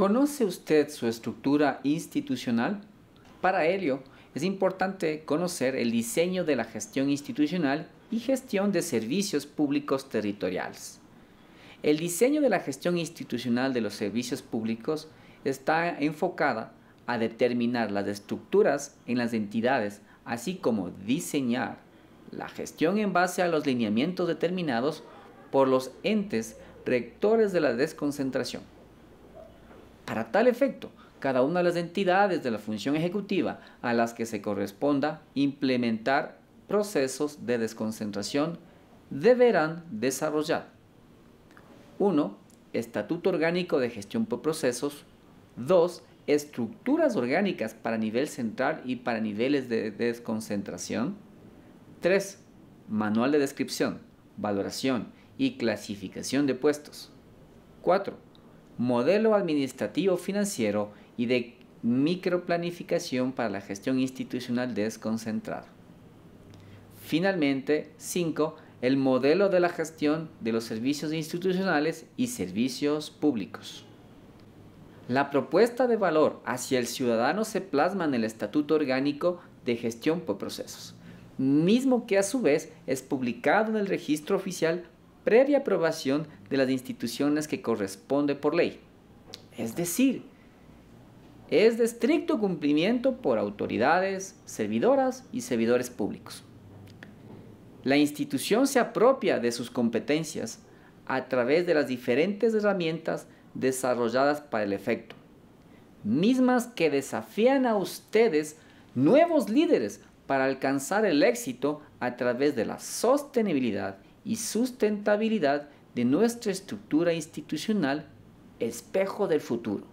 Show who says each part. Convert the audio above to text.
Speaker 1: ¿Conoce usted su estructura institucional? Para ello, es importante conocer el diseño de la gestión institucional y gestión de servicios públicos territoriales. El diseño de la gestión institucional de los servicios públicos está enfocada a determinar las estructuras en las entidades, así como diseñar la gestión en base a los lineamientos determinados por los entes rectores de la desconcentración. Para tal efecto, cada una de las entidades de la función ejecutiva a las que se corresponda implementar procesos de desconcentración deberán desarrollar 1. Estatuto orgánico de gestión por procesos 2. Estructuras orgánicas para nivel central y para niveles de desconcentración 3. Manual de descripción, valoración y clasificación de puestos 4 modelo administrativo financiero y de microplanificación para la gestión institucional desconcentrada. Finalmente, 5. El modelo de la gestión de los servicios institucionales y servicios públicos. La propuesta de valor hacia el ciudadano se plasma en el Estatuto Orgánico de Gestión por Procesos, mismo que a su vez es publicado en el Registro Oficial previa aprobación de las instituciones que corresponde por ley. Es decir, es de estricto cumplimiento por autoridades, servidoras y servidores públicos. La institución se apropia de sus competencias a través de las diferentes herramientas desarrolladas para el efecto, mismas que desafían a ustedes nuevos líderes para alcanzar el éxito a través de la sostenibilidad y sustentabilidad de nuestra estructura institucional, espejo del futuro.